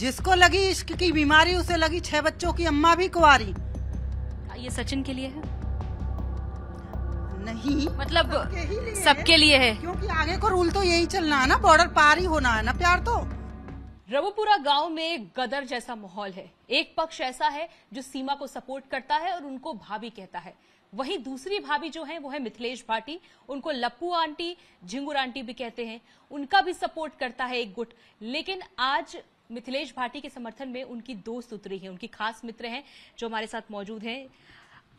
जिसको लगी इश्क की बीमारी उसे लगी छह बच्चों की अम्मा भी कुआरी ये सचिन के लिए है नहीं मतलब सबके लिए, है क्योंकि आगे को रूल तो यही चलना है ना बॉर्डर पार ही होना है ना प्यार तो रघुपुरा गांव में गदर जैसा माहौल है एक पक्ष ऐसा है जो सीमा को सपोर्ट करता है और उनको भाभी कहता है वहीं दूसरी भाभी जो है वो है मिथिलेश भाटी उनको लप्पू आंटी झिंगुर आंटी भी कहते हैं उनका भी सपोर्ट करता है एक गुट लेकिन आज मिथिलेश भाटी के समर्थन में उनकी दोस्त उतरी है उनकी खास मित्र हैं जो हमारे साथ मौजूद हैं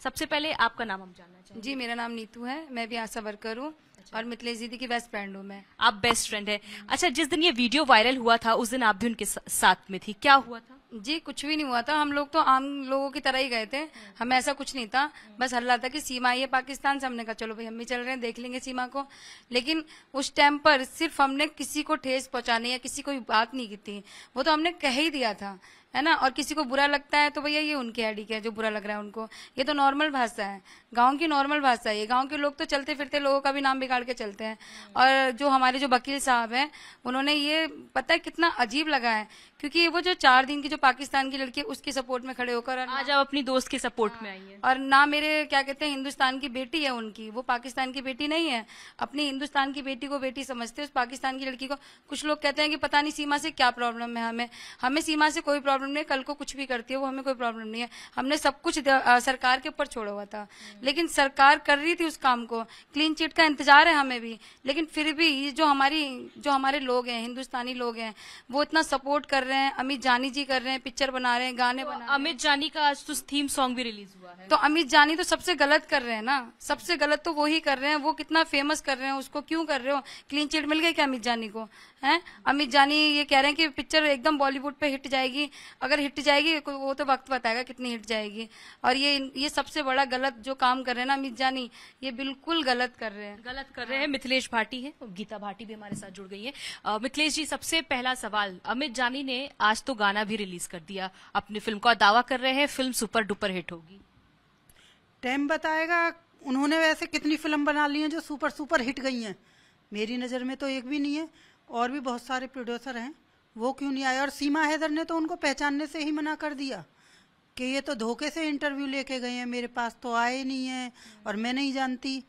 सबसे पहले आपका नाम हम जानना चाहेंगे जी मेरा नाम नीतू है मैं भी आशा वर्कर हूँ अच्छा। और मिथिलेश दीदी की बेस्ट फ्रेंड हूँ मैं आप बेस्ट फ्रेंड है अच्छा जिस दिन ये वीडियो वायरल हुआ था उस दिन आप भी उनके साथ में थी क्या हुआ था जी कुछ भी नहीं हुआ था हम लोग तो आम लोगों की तरह ही गए थे हमें ऐसा कुछ नहीं था बस हल्ला था कि सीमा ये पाकिस्तान से हमने कहा चलो भाई हम भी चल रहे हैं देख लेंगे सीमा को लेकिन उस टाइम पर सिर्फ हमने किसी को ठेस पहुंचाने या किसी को बात नहीं की थी वो तो हमने कह ही दिया था है ना और किसी को बुरा लगता है तो भैया ये उनके आईडी है जो बुरा लग रहा है उनको ये तो नॉर्मल भाषा है गांव की नॉर्मल भाषा है गांव के लोग तो चलते फिरते लोगों का भी नाम बिगाड़ के चलते हैं और जो हमारे जो वकील साहब हैं उन्होंने ये पता है कितना अजीब लगा है क्योंकि वो जो चार दिन की जो पाकिस्तान की लड़की है उसकी सपोर्ट में खड़े होकर आज आप अपनी दोस्त के सपोर्ट में आई है और ना मेरे क्या कहते हैं हिंदुस्तान की बेटी है उनकी वो पाकिस्तान की बेटी नहीं है अपनी हिंदुस्तान की बेटी को बेटी समझते हैं उस पाकिस्तान की लड़की को कुछ लोग कहते हैं कि पता नहीं सीमा से क्या प्रॉब्लम है हमें हमें सीमा से कोई प्रॉब्लम प्रॉब्लम नहीं कल को कुछ भी करती है वो हमें कोई प्रॉब्लम नहीं है हमने सब कुछ सरकार के ऊपर छोड़ा हुआ था हम्म। लेकिन सरकार कर रही थी उस काम को क्लीन चिट का इंतजार है हमें भी लेकिन फिर भी जो हमारी जो हमारे लोग हैं हिंदुस्तानी लोग हैं वो इतना सपोर्ट कर रहे हैं अमित जानी जी कर रहे हैं पिक्चर बना रहे हैं गाने तो बना अमित जानी का आज तो थीम सॉन्ग भी रिलीज हुआ है तो अमित जानी तो सबसे गलत कर रहे हैं ना सबसे गलत तो वो ही कर रहे हैं वो कितना फेमस कर रहे हैं उसको क्यों कर रहे हो क्लीन चिट मिल गई क्या अमित जानी को हैं अमित जानी ये कह रहे हैं कि पिक्चर एकदम बॉलीवुड पे हिट जाएगी अगर हिट जाएगी वो तो वक्त बताएगा कितनी हिट जाएगी और ये ये सबसे बड़ा गलत जो काम कर रहे हैं ना अमित जानी ये बिल्कुल गलत कर रहे हैं गलत कर रहे हैं मिथिलेश भाटी है गीता भाटी भी हमारे साथ जुड़ गई है मिथिलेश जी सबसे पहला सवाल अमित जानी ने आज तो गाना भी रिलीज कर दिया अपनी फिल्म का दावा कर रहे हैं फिल्म सुपर डुपर हिट होगी टाइम बताएगा उन्होंने वैसे कितनी फिल्म बना ली है जो सुपर सुपर हिट गई है मेरी नज़र में तो एक भी नहीं है और भी बहुत सारे प्रोड्यूसर हैं वो क्यों नहीं आए और सीमा हैदर ने तो उनको पहचानने से ही मना कर दिया कि ये तो धोखे से इंटरव्यू लेके गए हैं मेरे पास तो आए नहीं हैं और मैं नहीं जानती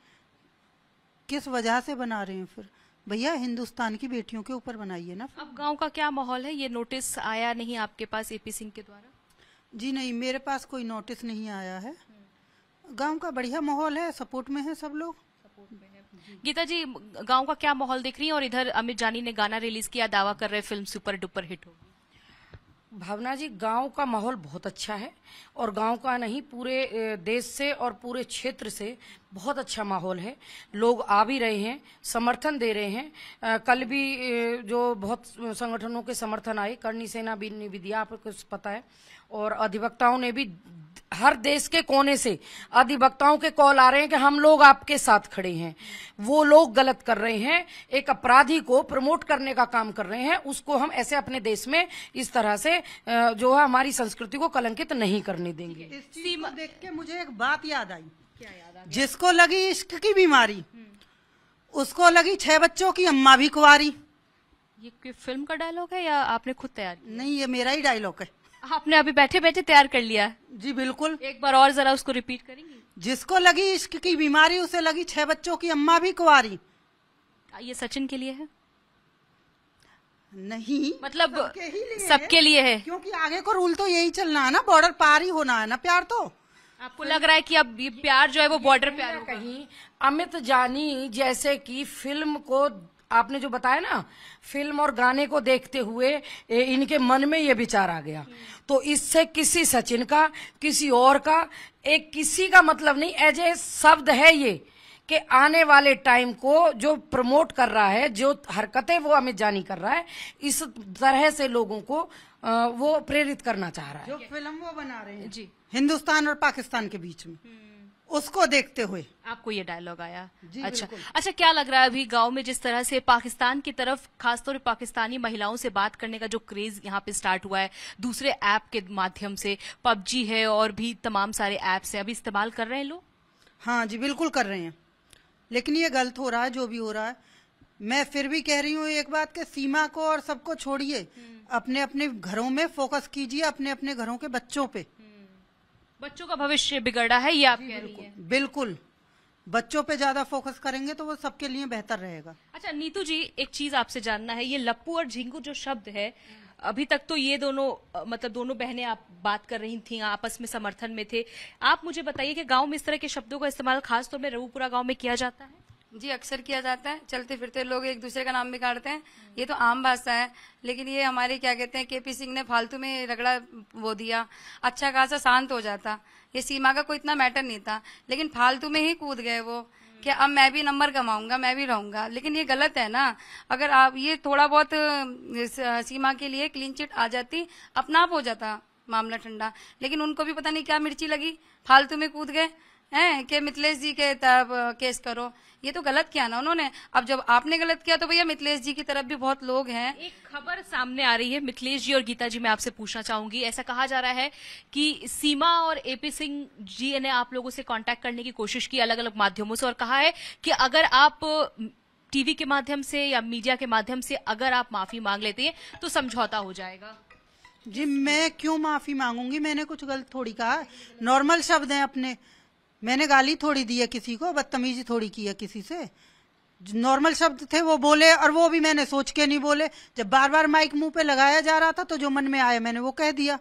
किस वजह से बना रहे हैं फिर भैया हिंदुस्तान की बेटियों के ऊपर बनाइए ना अब गांव का क्या माहौल है ये नोटिस आया नहीं आपके पास एपी सिंह के द्वारा जी नहीं मेरे पास कोई नोटिस नहीं आया है गांव का बढ़िया माहौल है सपोर्ट में है सब लोग सपोर्ट में गीता जी गांव का क्या माहौल देख रही है और इधर अमित जानी ने गाना रिलीज किया दावा कर रहे फिल्म सुपर डुपर हिट हो भावना जी गांव का माहौल बहुत अच्छा है और गांव का नहीं पूरे देश से और पूरे क्षेत्र से बहुत अच्छा माहौल है लोग आ भी रहे हैं समर्थन दे रहे हैं आ, कल भी जो बहुत संगठनों के समर्थन आए करनी सेना भी ने भी दिया आपको पता है और अधिवक्ताओं ने भी हर देश के कोने से अधिवक्ताओं के कॉल आ रहे हैं कि हम लोग आपके साथ खड़े हैं वो लोग गलत कर रहे हैं एक अपराधी को प्रमोट करने का काम कर रहे हैं उसको हम ऐसे अपने देश में इस तरह से जो है हमारी संस्कृति को कलंकित नहीं करने देंगे इस चीज को देख के मुझे एक बात याद आई जिसको लगी इश्क की बीमारी हम्म। उसको लगी छह बच्चों की अम्मा भी कुआरी ये कोई फिल्म का डायलॉग है या आपने खुद तैयार नहीं ये मेरा ही डायलॉग है आपने अभी बैठे बैठे तैयार कर लिया जी बिल्कुल एक बार और जरा उसको रिपीट करेंगे जिसको लगी इश्क की बीमारी उसे लगी छह बच्चों की अम्मा भी कुआरी ये सचिन के लिए है नहीं मतलब सबके लिए, सब लिए है क्योंकि आगे को रूल तो यही चलना है ना बॉर्डर पार ही होना है ना प्यार तो आपको लग रहा है कि अब प्यार जो है वो बॉर्डर प्यार कहीं अमित जानी जैसे कि फिल्म को आपने जो बताया ना फिल्म और गाने को देखते हुए इनके मन में ये विचार आ गया तो इससे किसी सचिन का किसी और का एक किसी का मतलब नहीं एज ए शब्द है ये कि आने वाले टाइम को जो प्रमोट कर रहा है जो हरकतें वो अमित जानी कर रहा है इस तरह से लोगों को वो प्रेरित करना चाह रहा है जो फिल्म वो बना रहे हैं जी हिंदुस्तान और पाकिस्तान के बीच में हम्म। उसको देखते हुए आपको ये डायलॉग आया अच्छा अच्छा क्या लग रहा है अभी गांव में जिस तरह से पाकिस्तान की तरफ खासतौर पर पाकिस्तानी महिलाओं से बात करने का जो क्रेज यहाँ पे स्टार्ट हुआ है दूसरे ऐप के माध्यम से पबजी है और भी तमाम सारे ऐप्स हैं अभी इस्तेमाल कर रहे हैं लोग हाँ जी बिल्कुल कर रहे हैं लेकिन ये गलत हो रहा है जो भी हो रहा है मैं फिर भी कह रही हूँ एक बात के सीमा को और सबको छोड़िए हम्म। अपने अपने घरों में फोकस कीजिए अपने अपने घरों के बच्चों पे हम्म। बच्चों का भविष्य बिगड़ा है ये आप कह रही बिल्कुल बच्चों पे ज्यादा फोकस करेंगे तो वो सबके लिए बेहतर रहेगा अच्छा नीतू जी एक चीज आपसे जानना है ये लप्पू और झिंगू जो शब्द है हम्म। अभी तक तो ये दोनों मतलब दोनों बहनें आप बात कर रही थी आपस में समर्थन में थे आप मुझे बताइए कि गांव में इस तरह के शब्दों का इस्तेमाल खासतौर में रघुपुरा गांव में किया जाता है जी अक्सर किया जाता है चलते फिरते लोग एक दूसरे का नाम भी काटते हैं ये तो आम भाषा है लेकिन ये हमारे क्या कहते हैं केपी सिंह ने फालतू में रगड़ा वो दिया अच्छा खासा शांत हो जाता ये सीमा का कोई इतना मैटर नहीं था लेकिन फालतू में ही कूद गए वो कि अब मैं भी नंबर कमाऊंगा मैं भी रहूंगा लेकिन ये गलत है ना अगर आप ये थोड़ा बहुत सीमा के लिए क्लीन चिट आ जाती अपना आप हो जाता मामला ठंडा लेकिन उनको भी पता नहीं क्या मिर्ची लगी फालतू में कूद गए हैं कि मिथिलेश जी के तब केस करो ये तो गलत किया ना उन्होंने अब जब आपने गलत किया तो भैया मिथिलेश जी की तरफ भी बहुत लोग हैं एक खबर सामने आ रही है मिथिलेश जी और गीता जी मैं आपसे पूछना चाहूंगी ऐसा कहा जा रहा है कि सीमा और एपी सिंह जी ने आप लोगों से कांटेक्ट करने की कोशिश की अलग अलग माध्यमों से और कहा है कि अगर आप टीवी के माध्यम से या मीडिया के माध्यम से अगर आप माफी मांग लेते हैं तो समझौता हो जाएगा जी मैं क्यों माफी मांगूंगी मैंने कुछ गलत थोड़ी कहा नॉर्मल शब्द है अपने मैंने गाली थोड़ी दी है किसी को बदतमीजी थोड़ी की है किसी से नॉर्मल शब्द थे वो बोले और वो भी मैंने सोच के नहीं बोले जब बार बार माइक मुंह पे लगाया जा रहा था तो जो मन में आया मैंने वो कह दिया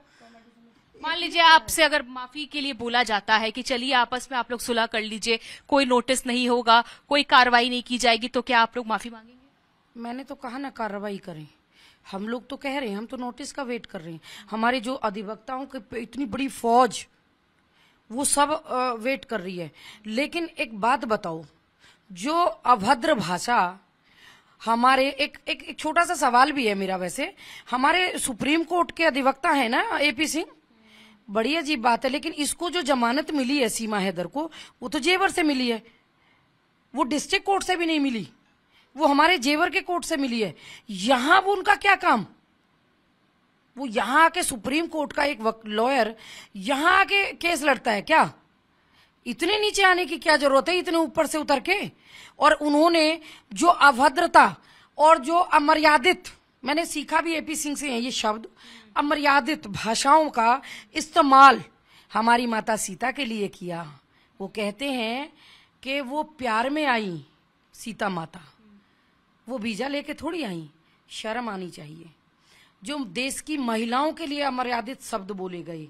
मान लीजिए आपसे अगर माफी के लिए बोला जाता है कि चलिए आपस में आप लोग सुलह कर लीजिए कोई नोटिस नहीं होगा कोई कार्रवाई नहीं की जाएगी तो क्या आप लोग माफी मांगेंगे मैंने तो कहा ना कार्रवाई करें हम लोग तो कह रहे हैं हम तो नोटिस का वेट कर रहे हैं हमारे जो अधिवक्ताओं की इतनी बड़ी फौज वो सब वेट कर रही है लेकिन एक बात बताओ जो अभद्र भाषा हमारे एक एक एक छोटा सा सवाल भी है मेरा वैसे हमारे सुप्रीम कोर्ट के अधिवक्ता है ना एपी सिंह बड़ी अजीब बात है लेकिन इसको जो जमानत मिली है सीमा हैदर को वो तो जेवर से मिली है वो डिस्ट्रिक्ट कोर्ट से भी नहीं मिली वो हमारे जेवर के कोर्ट से मिली है यहां वो उनका क्या काम वो यहां के सुप्रीम कोर्ट का एक लॉयर यहां के केस लड़ता है क्या इतने नीचे आने की क्या जरूरत है इतने ऊपर से उतर के और उन्होंने जो अभद्रता और जो अमर्यादित मैंने सीखा भी एपी सिंह से है ये शब्द अमर्यादित भाषाओं का इस्तेमाल हमारी माता सीता के लिए किया वो कहते हैं कि वो प्यार में आई सीता माता वो बीजा लेके थोड़ी आई शर्म आनी चाहिए जो देश की महिलाओं के लिए अमर्यादित शब्द बोले गए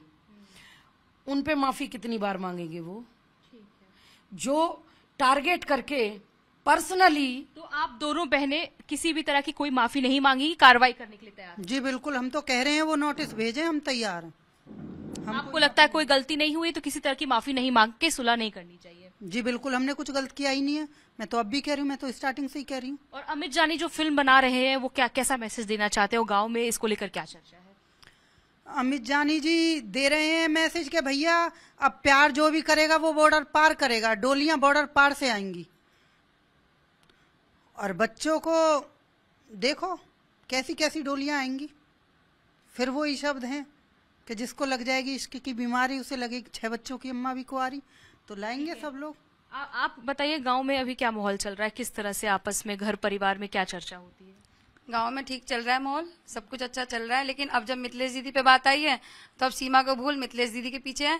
उन पे माफी कितनी बार मांगेंगे वो जो टारगेट करके पर्सनली तो आप दोनों बहनें किसी भी तरह की कोई माफी नहीं मांगी कार्रवाई करने के लिए तैयार जी बिल्कुल हम तो कह रहे हैं वो नोटिस भेजे हम तैयार हैं आपको लगता है कोई गलती नहीं हुई तो किसी तरह की माफी नहीं मांग के सुलह नहीं करनी चाहिए जी बिल्कुल हमने कुछ गलत किया ही नहीं है मैं तो अब भी कह रही हूँ मैं तो स्टार्टिंग से ही कह रही हूँ और अमित जानी जो फिल्म बना रहे हैं वो क्या कैसा मैसेज देना चाहते हो गाँव में इसको लेकर क्या चर्चा है अमित जानी जी दे रहे हैं मैसेज के भैया अब प्यार जो भी करेगा वो बॉर्डर पार करेगा डोलियां बॉर्डर पार से आएंगी और बच्चों को देखो कैसी कैसी डोलियां आएंगी फिर वो ही शब्द हैं कि जिसको लग जाएगी इश्क की बीमारी उसे लगेगी छह बच्चों की अम्मा भी कुआरी तो लाएंगे सब लोग आ, आप बताइए गांव में अभी क्या माहौल चल रहा है किस तरह से आपस में घर परिवार में क्या चर्चा होती है गांव में ठीक चल रहा है माहौल सब कुछ अच्छा चल रहा है लेकिन अब जब मिथिलेश दीदी पे बात आई है तो अब सीमा को भूल मिथिलेश दीदी के पीछे है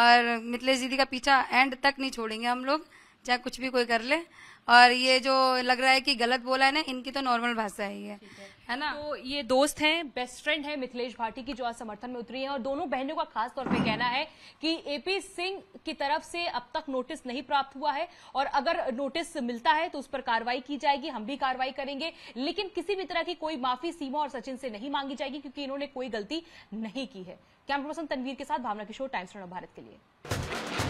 और मिथिलेश दीदी का पीछा एंड तक नहीं छोड़ेंगे हम लोग चाहे कुछ भी कोई कर ले और ये जो लग रहा है कि गलत बोला है ना इनकी तो नॉर्मल भाषा ही है है ना तो ये दोस्त हैं बेस्ट फ्रेंड है मिथिलेश भाटी की जो आज समर्थन में उतरी हैं और दोनों बहनों का खास तौर पे कहना है कि एपी सिंह की तरफ से अब तक नोटिस नहीं प्राप्त हुआ है और अगर नोटिस मिलता है तो उस पर कार्रवाई की जाएगी हम भी कार्रवाई करेंगे लेकिन किसी भी तरह की कोई माफी सीमा और सचिन से नहीं मांगी जाएगी क्योंकि इन्होंने कोई गलती नहीं की है कैमरा पर्सन तनवीर के साथ भावना किशोर टाइम्स भारत के लिए